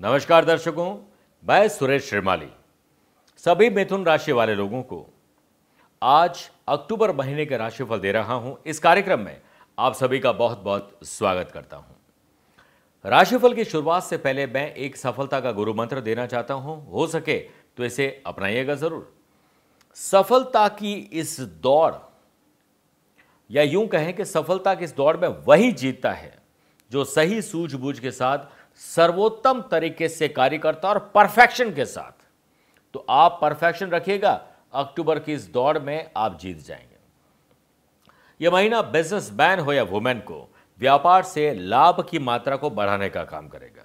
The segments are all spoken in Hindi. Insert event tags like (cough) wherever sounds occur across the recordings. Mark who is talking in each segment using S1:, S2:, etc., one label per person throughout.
S1: नमस्कार दर्शकों मैं सुरेश श्रीमाली सभी मिथुन राशि वाले लोगों को आज अक्टूबर महीने के राशिफल दे रहा हूं इस कार्यक्रम में आप सभी का बहुत बहुत स्वागत करता हूं राशिफल की शुरुआत से पहले मैं एक सफलता का गुरु मंत्र देना चाहता हूं हो सके तो इसे अपनाइएगा जरूर सफलता की इस दौड़ या यूं कहें कि सफलता की इस दौड़ में वही जीतता है जो सही सूझबूझ के साथ सर्वोत्तम तरीके से कार्य करता और परफेक्शन के साथ तो आप परफेक्शन रखिएगा अक्टूबर की इस दौड़ में आप जीत जाएंगे यह महीना बिजनेस मैन हो या वुमेन को व्यापार से लाभ की मात्रा को बढ़ाने का काम करेगा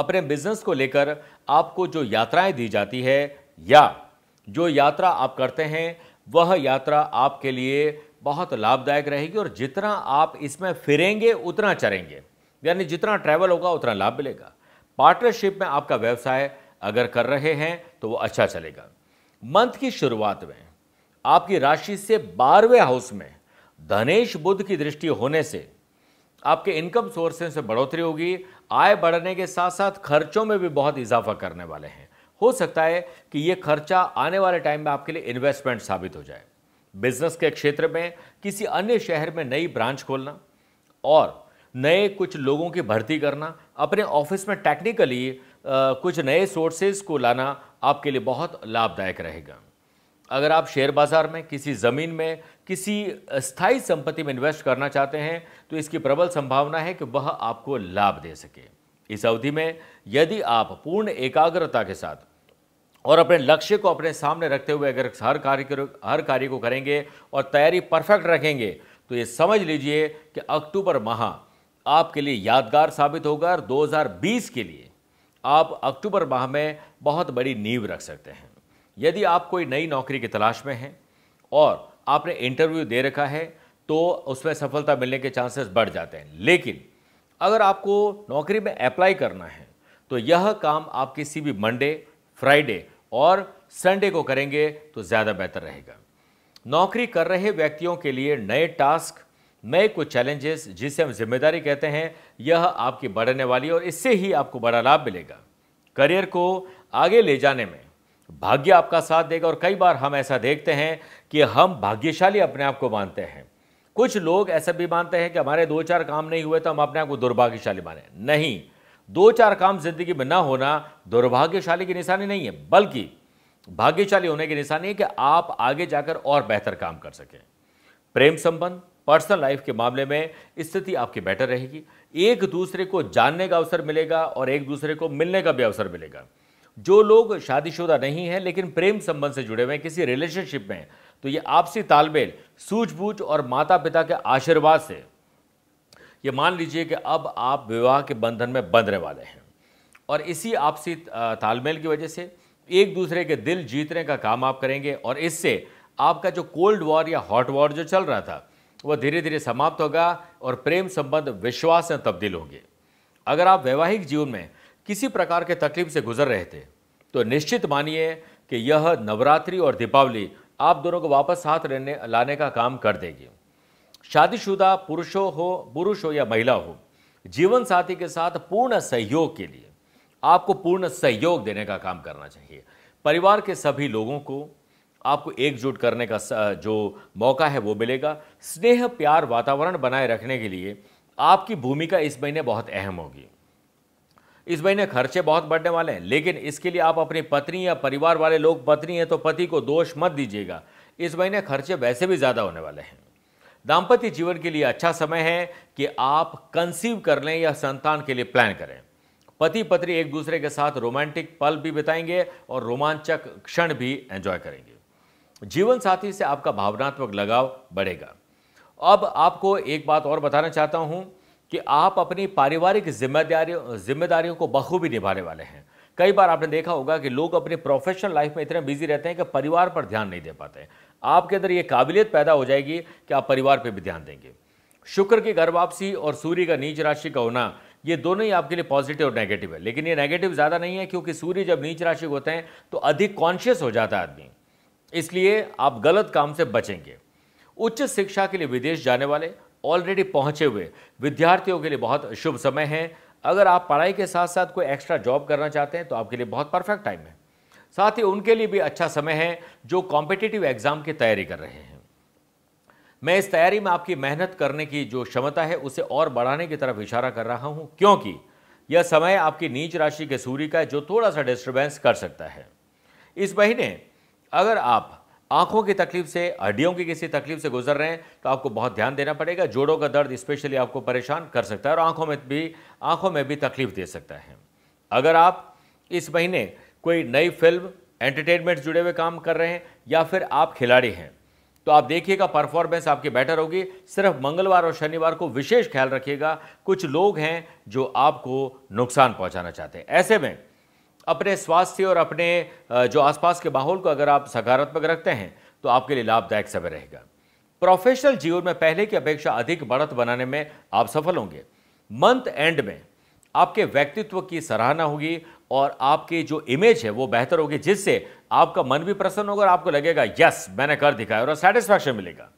S1: अपने बिजनेस को लेकर आपको जो यात्राएं दी जाती है या जो यात्रा आप करते हैं वह यात्रा आपके लिए बहुत लाभदायक रहेगी और जितना आप इसमें फिरेंगे उतना चरेंगे यानी जितना ट्रैवल होगा उतना लाभ मिलेगा पार्टनरशिप में आपका व्यवसाय अगर कर रहे हैं तो वो अच्छा चलेगा मंथ की शुरुआत में आपकी राशि से बारहवें हाउस में धनेश बुद्ध की दृष्टि होने से आपके इनकम सोर्सेस से बढ़ोतरी होगी आय बढ़ने के साथ साथ खर्चों में भी बहुत इजाफा करने वाले हैं हो सकता है कि ये खर्चा आने वाले टाइम में आपके लिए इन्वेस्टमेंट साबित हो जाए बिजनेस के क्षेत्र में किसी अन्य शहर में नई ब्रांच खोलना और नए कुछ लोगों की भर्ती करना अपने ऑफिस में टेक्निकली कुछ नए सोर्सेज को लाना आपके लिए बहुत लाभदायक रहेगा अगर आप शेयर बाज़ार में किसी ज़मीन में किसी स्थायी संपत्ति में इन्वेस्ट करना चाहते हैं तो इसकी प्रबल संभावना है कि वह आपको लाभ दे सके इस अवधि में यदि आप पूर्ण एकाग्रता के साथ और अपने लक्ष्य को अपने सामने रखते हुए अगर हर कार्य हर कार्य को करेंगे और तैयारी परफेक्ट रखेंगे तो ये समझ लीजिए कि अक्टूबर माह आपके लिए यादगार साबित होगा और 2020 के लिए आप अक्टूबर माह में बहुत बड़ी नींव रख सकते हैं यदि आप कोई नई नौकरी की तलाश में हैं और आपने इंटरव्यू दे रखा है तो उसमें सफलता मिलने के चांसेस बढ़ जाते हैं लेकिन अगर आपको नौकरी में अप्लाई करना है तो यह काम आप किसी भी मंडे फ्राइडे और संडे को करेंगे तो ज़्यादा बेहतर रहेगा नौकरी कर रहे व्यक्तियों के लिए नए टास्क नए कुछ चैलेंजेस जिसे हम जिम्मेदारी कहते हैं यह आपकी बढ़ने वाली और इससे ही आपको बड़ा लाभ मिलेगा करियर को आगे ले जाने में भाग्य आपका साथ देगा और कई बार हम ऐसा देखते हैं कि हम भाग्यशाली अपने आप को मानते हैं कुछ लोग ऐसा भी मानते हैं कि हमारे दो चार काम नहीं हुए तो हम अपने आप को दुर्भाग्यशाली माने नहीं दो चार काम जिंदगी में ना होना दुर्भाग्यशाली की निशानी नहीं है बल्कि भाग्यशाली होने की निशानी है कि आप आगे जाकर और बेहतर काम कर सकें प्रेम संबंध पर्सनल लाइफ के मामले में स्थिति आपकी बेटर रहेगी एक दूसरे को जानने का अवसर मिलेगा और एक दूसरे को मिलने का भी अवसर मिलेगा जो लोग शादीशुदा नहीं हैं लेकिन प्रेम संबंध से जुड़े हुए हैं किसी रिलेशनशिप में तो ये आपसी तालमेल सूझबूझ और माता पिता के आशीर्वाद से ये मान लीजिए कि अब आप विवाह के बंधन में बंधने वाले हैं और इसी आपसी तालमेल की वजह से एक दूसरे के दिल जीतने का काम आप करेंगे और इससे आपका जो कोल्ड वॉर या हॉट वॉर जो चल रहा था वह धीरे धीरे समाप्त होगा और प्रेम संबंध विश्वास में तब्दील होंगे अगर आप वैवाहिक जीवन में किसी प्रकार के तकलीफ से गुजर रहे थे तो निश्चित मानिए कि यह नवरात्रि और दीपावली आप दोनों को वापस साथ रहने लाने का काम कर देगी शादीशुदा पुरुषों हो पुरुष हो या महिला हो जीवन साथी के साथ पूर्ण सहयोग के लिए आपको पूर्ण सहयोग देने का काम करना चाहिए परिवार के सभी लोगों को आपको एकजुट करने का जो मौका है वो मिलेगा स्नेह प्यार वातावरण बनाए रखने के लिए आपकी भूमिका इस महीने बहुत अहम होगी इस महीने खर्चे बहुत बढ़ने वाले हैं लेकिन इसके लिए आप अपनी पत्नी या परिवार वाले लोग पत्नी हैं तो पति को दोष मत दीजिएगा इस महीने खर्चे वैसे भी ज़्यादा होने वाले हैं दाम्पत्य जीवन के लिए अच्छा समय है कि आप कंसीव कर लें या संतान के लिए प्लान करें पति पत्नी एक दूसरे के साथ रोमांटिक पल भी बिताएंगे और रोमांचक क्षण भी एंजॉय करेंगे जीवन साथी से आपका भावनात्मक लगाव बढ़ेगा अब आपको एक बात और बताना चाहता हूँ कि आप अपनी पारिवारिक जिम्मेदारियों जिम्मेदारियों को बखूबी निभाने वाले हैं कई बार आपने देखा होगा कि लोग अपने प्रोफेशनल लाइफ में इतने बिजी रहते हैं कि परिवार पर ध्यान नहीं दे पाते आपके अंदर ये काबिलियत पैदा हो जाएगी कि आप परिवार पर भी ध्यान देंगे शुक्र की घर वापसी और सूर्य का नीच राशि का होना ये दोनों ही आपके लिए पॉजिटिव और नेगेटिव है लेकिन ये नेगेटिव ज़्यादा नहीं है क्योंकि सूर्य जब नीच राशि होते हैं तो अधिक कॉन्शियस हो जाता है आदमी इसलिए आप गलत काम से बचेंगे उच्च शिक्षा के लिए विदेश जाने वाले ऑलरेडी पहुंचे हुए विद्यार्थियों के लिए बहुत शुभ समय है अगर आप पढ़ाई के साथ साथ कोई एक्स्ट्रा जॉब करना चाहते हैं तो आपके लिए बहुत परफेक्ट टाइम है साथ ही उनके लिए भी अच्छा समय है जो कॉम्पिटिटिव एग्जाम की तैयारी कर रहे हैं मैं इस तैयारी में आपकी मेहनत करने की जो क्षमता है उसे और बढ़ाने की तरफ इशारा कर रहा हूं क्योंकि यह समय आपकी नीच राशि के सूर्य का है जो थोड़ा सा डिस्टर्बेंस कर सकता है इस महीने अगर आप आंखों की तकलीफ से हड्डियों की किसी तकलीफ से गुजर रहे हैं तो आपको बहुत ध्यान देना पड़ेगा जोड़ों का दर्द स्पेशली आपको परेशान कर सकता है और आंखों में भी आंखों में भी तकलीफ दे सकता है अगर आप इस महीने कोई नई फिल्म एंटरटेनमेंट जुड़े हुए काम कर रहे हैं या फिर आप खिलाड़ी हैं तो आप देखिएगा परफॉर्मेंस आपकी बेटर होगी सिर्फ मंगलवार और शनिवार को विशेष ख्याल रखिएगा कुछ लोग हैं जो आपको नुकसान पहुंचाना चाहते हैं ऐसे में अपने स्वास्थ्य और अपने जो आसपास के माहौल को अगर आप सकारात्मक रखते हैं तो आपके लिए लाभदायक समय रहेगा प्रोफेशनल जीवन में पहले की अपेक्षा अधिक बढ़त बनाने में आप सफल होंगे मंथ एंड में आपके व्यक्तित्व की सराहना होगी और आपकी जो इमेज है वो बेहतर होगी जिससे आपका मन भी प्रसन्न होगा और आपको लगेगा यस मैंने कर दिखाया और सेटिस्फैक्शन मिलेगा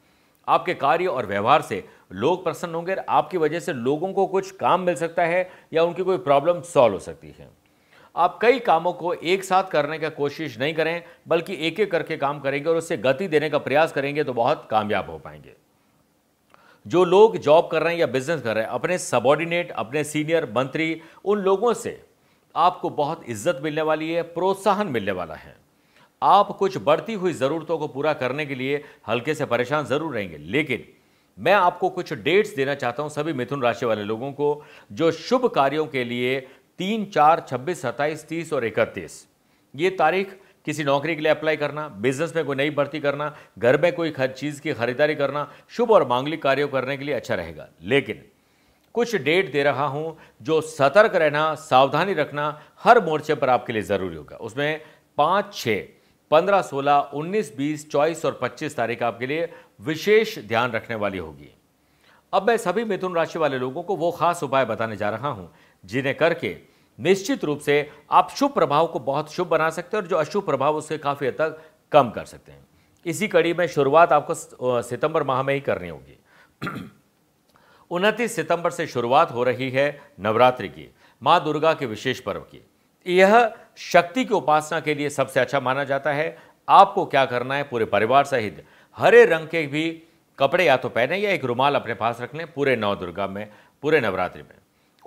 S1: आपके कार्य और व्यवहार से लोग प्रसन्न होंगे आपकी वजह से लोगों को कुछ काम मिल सकता है या उनकी कोई प्रॉब्लम सॉल्व हो सकती है आप कई कामों को एक साथ करने का कोशिश नहीं करें बल्कि एक एक करके काम करेंगे और उससे गति देने का प्रयास करेंगे तो बहुत कामयाब हो पाएंगे जो लोग जॉब कर रहे हैं या बिजनेस कर रहे हैं अपने सबॉर्डिनेट अपने सीनियर मंत्री उन लोगों से आपको बहुत इज्जत मिलने वाली है प्रोत्साहन मिलने वाला है आप कुछ बढ़ती हुई ज़रूरतों को पूरा करने के लिए हल्के से परेशान ज़रूर रहेंगे लेकिन मैं आपको कुछ डेट्स देना चाहता हूं सभी मिथुन राशि वाले लोगों को जो शुभ कार्यों के लिए तीन चार छब्बीस सत्ताईस तीस और इकतीस ये तारीख किसी नौकरी के लिए अप्लाई करना बिजनेस में कोई नई भर्ती करना घर में कोई चीज़ की खरीदारी करना शुभ और मांगलिक कार्यों करने के लिए अच्छा रहेगा लेकिन कुछ डेट दे रहा हूं जो सतर्क रहना सावधानी रखना हर मोर्चे पर आपके लिए ज़रूरी होगा उसमें पाँच छः पंद्रह सोलह उन्नीस बीस चौबीस और पच्चीस तारीख आपके लिए विशेष ध्यान रखने वाली होगी अब मैं सभी मिथुन राशि वाले लोगों को वो खास उपाय बताने जा रहा हूँ जिन्हें करके निश्चित रूप से आप शुभ प्रभाव को बहुत शुभ बना सकते हैं और जो अशुभ प्रभाव उसके काफ़ी हद तक कम कर सकते हैं इसी कड़ी में शुरुआत आपको सितंबर माह में ही करनी होगी (clears throat) उनतीस सितंबर से शुरुआत हो रही है नवरात्रि की माँ दुर्गा के विशेष पर्व की यह शक्ति की उपासना के लिए सबसे अच्छा माना जाता है आपको क्या करना है पूरे परिवार सहित हरे रंग के भी कपड़े या तो पहने या एक रुमाल अपने पास रख लें पूरे नव दुर्गा में पूरे नवरात्रि में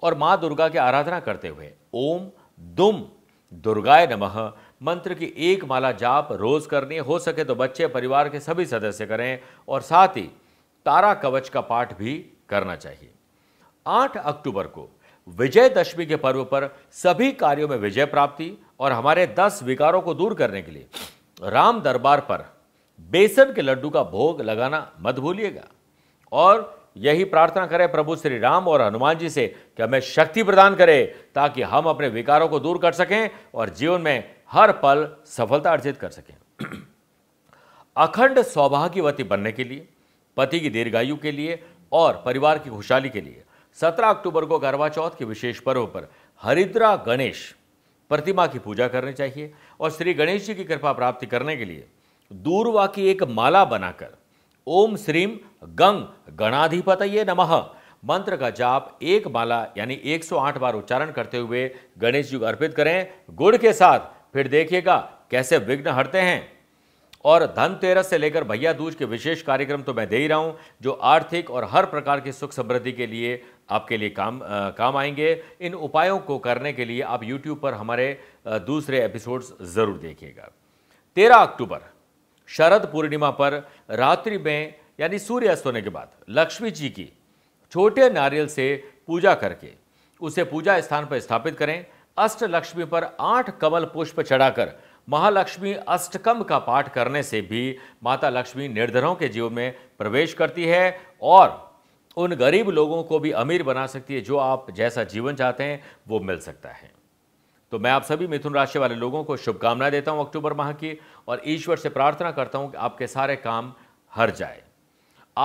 S1: और माँ दुर्गा की आराधना करते हुए ओम दुम दुर्गाय नमः मंत्र की एक माला जाप रोज करनी हो सके तो बच्चे परिवार के सभी सदस्य करें और साथ ही तारा कवच का पाठ भी करना चाहिए 8 अक्टूबर को विजयदशमी के पर्व पर सभी कार्यों में विजय प्राप्ति और हमारे दस विकारों को दूर करने के लिए राम दरबार पर बेसन के लड्डू का भोग लगाना मत भूलिएगा और यही प्रार्थना करें प्रभु श्री राम और हनुमान जी से कि हमें शक्ति प्रदान करें ताकि हम अपने विकारों को दूर कर सकें और जीवन में हर पल सफलता अर्जित कर सकें (clears throat) अखंड सौभाग्यवती बनने के लिए पति की दीर्घायु के लिए और परिवार की खुशहाली के लिए 17 अक्टूबर को करवा चौथ के विशेष पर्व पर हरिद्रा गणेश प्रतिमा की पूजा करनी चाहिए और श्री गणेश जी की कृपा प्राप्ति करने के लिए दूरवा की एक माला बनाकर ओम श्रीम गंग गणाधिपत ये नमः मंत्र का जाप एक माला यानी 108 बार उच्चारण करते हुए गणेश जी को अर्पित करें गुड़ के साथ फिर देखिएगा कैसे विघ्न हटते हैं और धनतेरस से लेकर भैया दूज के विशेष कार्यक्रम तो मैं दे ही रहा हूँ जो आर्थिक और हर प्रकार की सुख समृद्धि के लिए आपके लिए काम आ, काम आएंगे इन उपायों को करने के लिए आप यूट्यूब पर हमारे दूसरे एपिसोड्स ज़रूर देखिएगा तेरह अक्टूबर शरद पूर्णिमा पर रात्रि में यानी सूर्य अस्त होने के बाद लक्ष्मी जी की छोटे नारियल से पूजा करके उसे पूजा स्थान पर स्थापित करें अष्ट लक्ष्मी पर आठ कमल पुष्प चढ़ाकर महालक्ष्मी अष्टकम का पाठ करने से भी माता लक्ष्मी निर्धनों के जीव में प्रवेश करती है और उन गरीब लोगों को भी अमीर बना सकती है जो आप जैसा जीवन चाहते हैं वो मिल सकता है तो मैं आप सभी मिथुन राशि वाले लोगों को शुभकामनाएं देता हूं अक्टूबर माह की और ईश्वर से प्रार्थना करता हूं कि आपके सारे काम हर जाए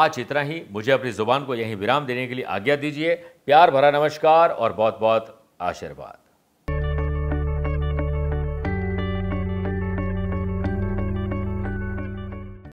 S1: आज इतना ही मुझे अपनी ज़ुबान को यहीं विराम देने के लिए आज्ञा दीजिए प्यार भरा नमस्कार और बहुत बहुत आशीर्वाद